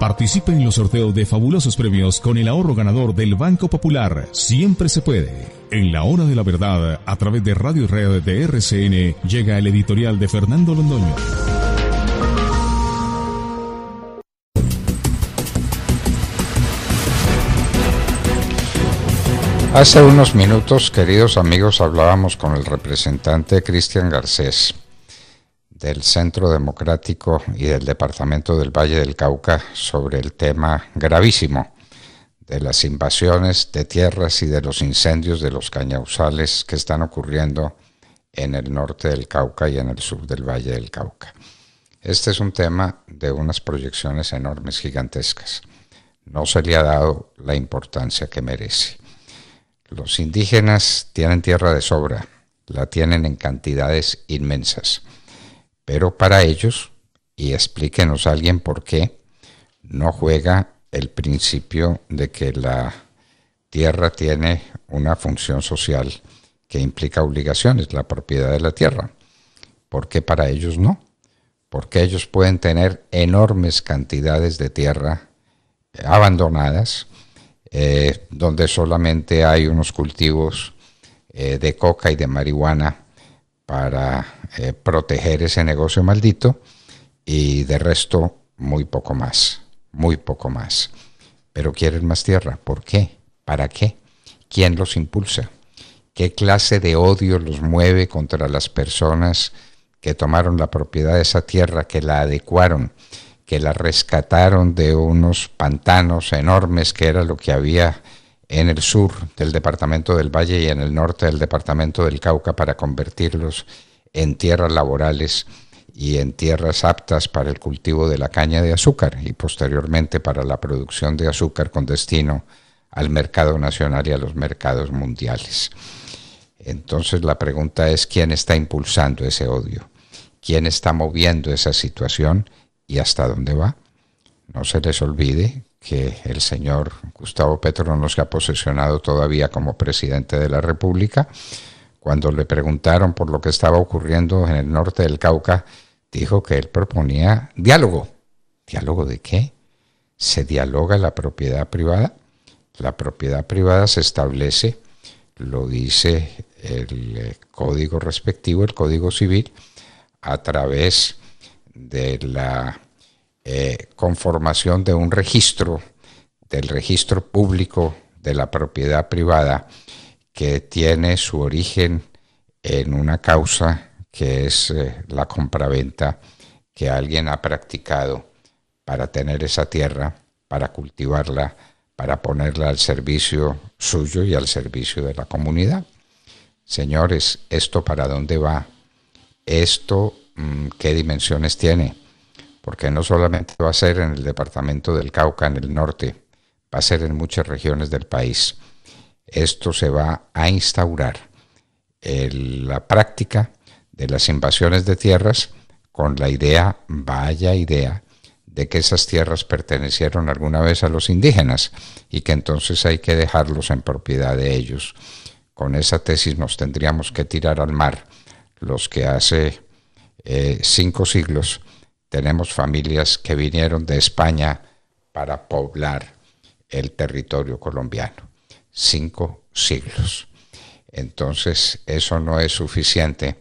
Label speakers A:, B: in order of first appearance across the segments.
A: Participe en los sorteos de fabulosos premios con el ahorro ganador del Banco Popular. Siempre se puede. En la hora de la verdad, a través de Radio Red de RCN, llega el editorial de Fernando Londoño. Hace unos minutos, queridos amigos, hablábamos con el representante Cristian Garcés del Centro Democrático y del Departamento del Valle del Cauca sobre el tema gravísimo de las invasiones de tierras y de los incendios de los cañauzales que están ocurriendo en el norte del Cauca y en el sur del Valle del Cauca. Este es un tema de unas proyecciones enormes, gigantescas. No se le ha dado la importancia que merece. Los indígenas tienen tierra de sobra, la tienen en cantidades inmensas. Pero para ellos, y explíquenos a alguien por qué, no juega el principio de que la tierra tiene una función social que implica obligaciones, la propiedad de la tierra. ¿Por qué para ellos no? Porque ellos pueden tener enormes cantidades de tierra eh, abandonadas, eh, donde solamente hay unos cultivos eh, de coca y de marihuana para eh, proteger ese negocio maldito y de resto muy poco más, muy poco más. Pero quieren más tierra. ¿Por qué? ¿Para qué? ¿Quién los impulsa? ¿Qué clase de odio los mueve contra las personas que tomaron la propiedad de esa tierra, que la adecuaron, que la rescataron de unos pantanos enormes que era lo que había en el sur del departamento del Valle y en el norte del departamento del Cauca para convertirlos en tierras laborales y en tierras aptas para el cultivo de la caña de azúcar y posteriormente para la producción de azúcar con destino al mercado nacional y a los mercados mundiales. Entonces la pregunta es quién está impulsando ese odio, quién está moviendo esa situación y hasta dónde va. No se les olvide que el señor Gustavo Petro no se ha posesionado todavía como presidente de la República. Cuando le preguntaron por lo que estaba ocurriendo en el norte del Cauca, dijo que él proponía diálogo. ¿Diálogo de qué? Se dialoga la propiedad privada. La propiedad privada se establece, lo dice el eh, código respectivo, el código civil, a través de la eh, conformación de un registro, del registro público de la propiedad privada, que tiene su origen en una causa que es eh, la compraventa que alguien ha practicado para tener esa tierra, para cultivarla, para ponerla al servicio suyo y al servicio de la comunidad. Señores, ¿esto para dónde va? ¿Esto mm, qué dimensiones tiene? porque no solamente va a ser en el departamento del Cauca, en el norte, va a ser en muchas regiones del país. Esto se va a instaurar, en la práctica de las invasiones de tierras, con la idea, vaya idea, de que esas tierras pertenecieron alguna vez a los indígenas y que entonces hay que dejarlos en propiedad de ellos. Con esa tesis nos tendríamos que tirar al mar los que hace eh, cinco siglos tenemos familias que vinieron de España para poblar el territorio colombiano. Cinco siglos. Entonces, eso no es suficiente,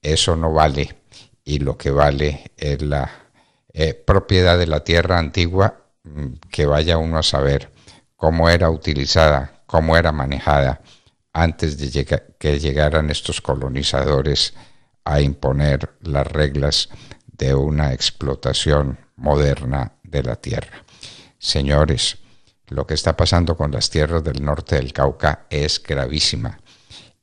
A: eso no vale, y lo que vale es la eh, propiedad de la tierra antigua, mm, que vaya uno a saber cómo era utilizada, cómo era manejada antes de que llegaran estos colonizadores a imponer las reglas de una explotación moderna de la tierra. Señores, lo que está pasando con las tierras del norte del Cauca es gravísima.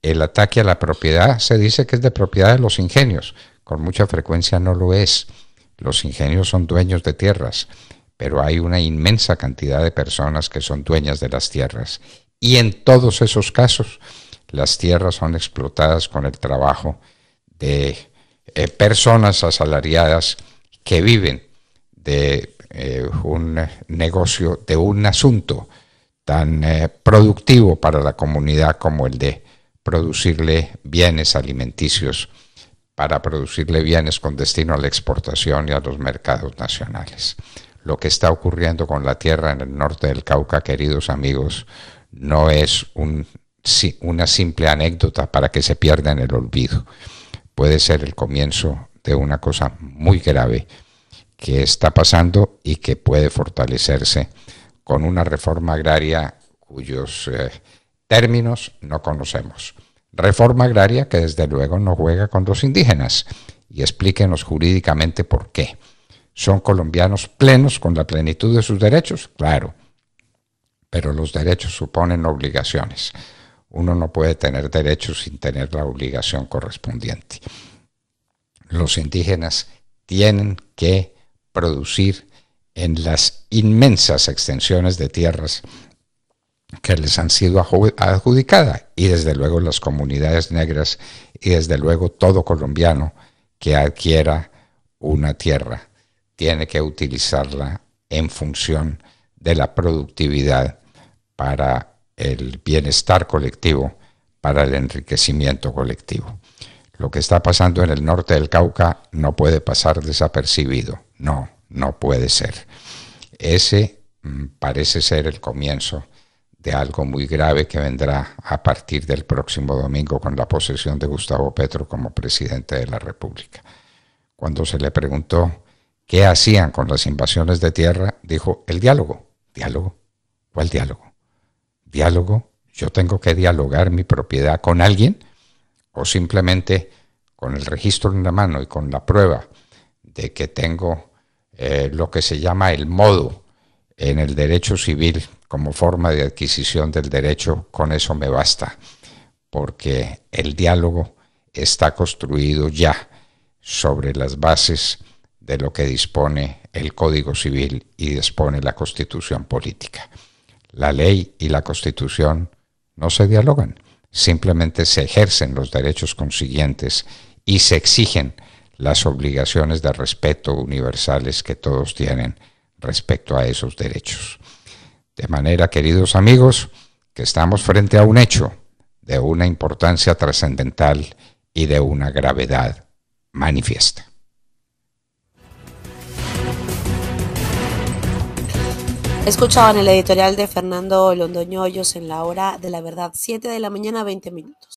A: El ataque a la propiedad se dice que es de propiedad de los ingenios. Con mucha frecuencia no lo es. Los ingenios son dueños de tierras, pero hay una inmensa cantidad de personas que son dueñas de las tierras. Y en todos esos casos, las tierras son explotadas con el trabajo de eh, personas asalariadas que viven de eh, un eh, negocio, de un asunto tan productivo para la comunidad como el de producirle bienes alimenticios, para producirle bienes con destino a la exportación y a los mercados nacionales. Lo que está ocurriendo con la tierra en el norte del Cauca, queridos amigos, no es una simple anécdota para que se pierda en el olvido puede ser el comienzo de una cosa muy grave que está pasando y que puede fortalecerse con una reforma agraria cuyos eh, términos no conocemos. Reforma agraria que desde luego no juega con los indígenas y explíquenos jurídicamente por qué. ¿Son colombianos plenos con la plenitud de sus derechos? Claro, pero los derechos suponen obligaciones uno no puede tener derechos sin tener la obligación correspondiente. Los indígenas tienen que producir en las inmensas extensiones de tierras que les han sido adjudicadas y desde luego las comunidades negras y desde luego todo colombiano que adquiera una tierra tiene que utilizarla en función de la productividad para el bienestar colectivo para el enriquecimiento colectivo. Lo que está pasando en el norte del Cauca no puede pasar desapercibido. No, no puede ser. Ese mm, parece ser el comienzo de algo muy grave que vendrá a partir del próximo domingo con la posesión de Gustavo Petro como presidente de la República. Cuando se le preguntó qué hacían con las invasiones de tierra, dijo, el diálogo. ¿Diálogo? ¿Cuál diálogo? diálogo, yo tengo que dialogar mi propiedad con alguien o simplemente con el registro en la mano y con la prueba de que tengo eh, lo que se llama el modo en el derecho civil como forma de adquisición del derecho, con eso me basta, porque el diálogo está construido ya sobre las bases de lo que dispone el Código Civil y dispone la Constitución Política la ley y la constitución no se dialogan, simplemente se ejercen los derechos consiguientes y se exigen las obligaciones de respeto universales que todos tienen respecto a esos derechos. De manera, queridos amigos, que estamos frente a un hecho de una importancia trascendental y de una gravedad manifiesta. Escuchaban el editorial de Fernando Londoño Hoyos en la hora de la verdad, 7 de la mañana, 20 minutos.